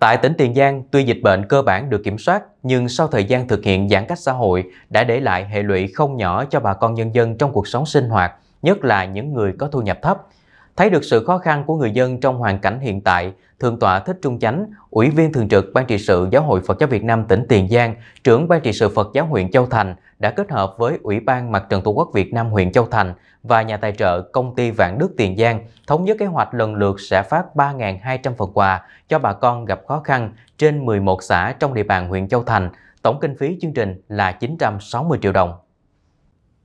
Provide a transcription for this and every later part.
Tại tỉnh Tiền Giang, tuy dịch bệnh cơ bản được kiểm soát, nhưng sau thời gian thực hiện giãn cách xã hội đã để lại hệ lụy không nhỏ cho bà con nhân dân trong cuộc sống sinh hoạt, nhất là những người có thu nhập thấp, Thấy được sự khó khăn của người dân trong hoàn cảnh hiện tại, Thượng tọa Thích Trung Chánh, Ủy viên Thường trực Ban trị sự Giáo hội Phật giáo Việt Nam tỉnh Tiền Giang, trưởng Ban trị sự Phật giáo huyện Châu Thành đã kết hợp với Ủy ban Mặt trận Tổ quốc Việt Nam huyện Châu Thành và nhà tài trợ công ty Vạn Đức Tiền Giang thống nhất kế hoạch lần lượt sẽ phát 3.200 phần quà cho bà con gặp khó khăn trên 11 xã trong địa bàn huyện Châu Thành. Tổng kinh phí chương trình là 960 triệu đồng.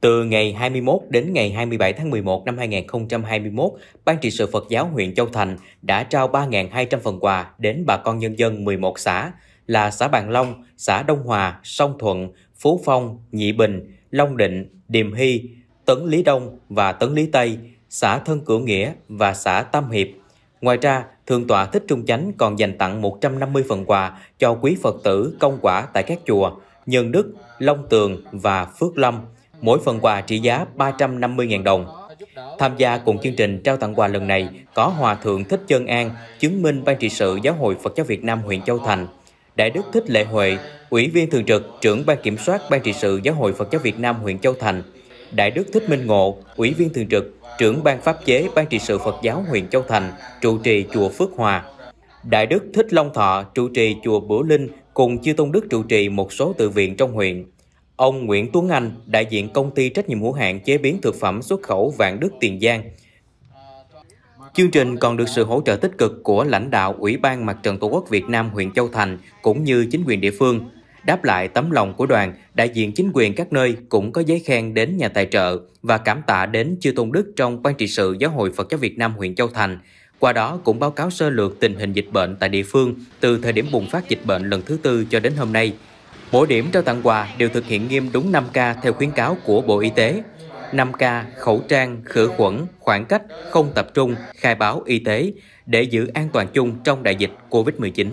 Từ ngày 21 đến ngày 27 tháng 11 năm 2021, Ban trị sự Phật giáo huyện Châu Thành đã trao 3.200 phần quà đến bà con nhân dân 11 xã là xã Bàn Long, xã Đông Hòa, Song Thuận, Phú Phong, Nhị Bình, Long Định, Điềm Hy, Tấn Lý Đông và Tấn Lý Tây, xã Thân Cửu Nghĩa và xã Tam Hiệp. Ngoài ra, Thượng tọa Thích Trung Chánh còn dành tặng 150 phần quà cho quý Phật tử công quả tại các chùa Nhân Đức, Long Tường và Phước Lâm – mỗi phần quà trị giá 350.000 đồng. Tham gia cùng chương trình trao tặng quà lần này có Hòa Thượng Thích Chân An, chứng minh Ban trị sự Giáo hội Phật giáo Việt Nam huyện Châu Thành, Đại đức Thích Lệ Huệ, Ủy viên Thường trực, trưởng Ban Kiểm soát Ban trị sự Giáo hội Phật giáo Việt Nam huyện Châu Thành, Đại đức Thích Minh Ngộ, Ủy viên Thường trực, trưởng Ban Pháp chế Ban trị sự Phật giáo huyện Châu Thành, trụ trì Chùa Phước Hòa, Đại đức Thích Long Thọ, trụ trì Chùa Bửu Linh cùng Chư Tôn Đức trụ trì một số tự viện trong huyện. Ông Nguyễn Tuấn Anh, đại diện công ty trách nhiệm hữu hạn chế biến thực phẩm xuất khẩu Vạn Đức Tiền Giang. Chương trình còn được sự hỗ trợ tích cực của lãnh đạo Ủy ban Mặt trận Tổ quốc Việt Nam huyện Châu Thành cũng như chính quyền địa phương. Đáp lại tấm lòng của đoàn, đại diện chính quyền các nơi cũng có giấy khen đến nhà tài trợ và cảm tạ đến Chư Tôn Đức trong Ban trị sự Giáo hội Phật giáo Việt Nam huyện Châu Thành. Qua đó cũng báo cáo sơ lược tình hình dịch bệnh tại địa phương từ thời điểm bùng phát dịch bệnh lần thứ tư cho đến hôm nay – Mỗi điểm trao tặng quà đều thực hiện nghiêm đúng 5K theo khuyến cáo của Bộ Y tế. 5K, khẩu trang, khử khuẩn, khoảng cách, không tập trung, khai báo y tế để giữ an toàn chung trong đại dịch COVID-19.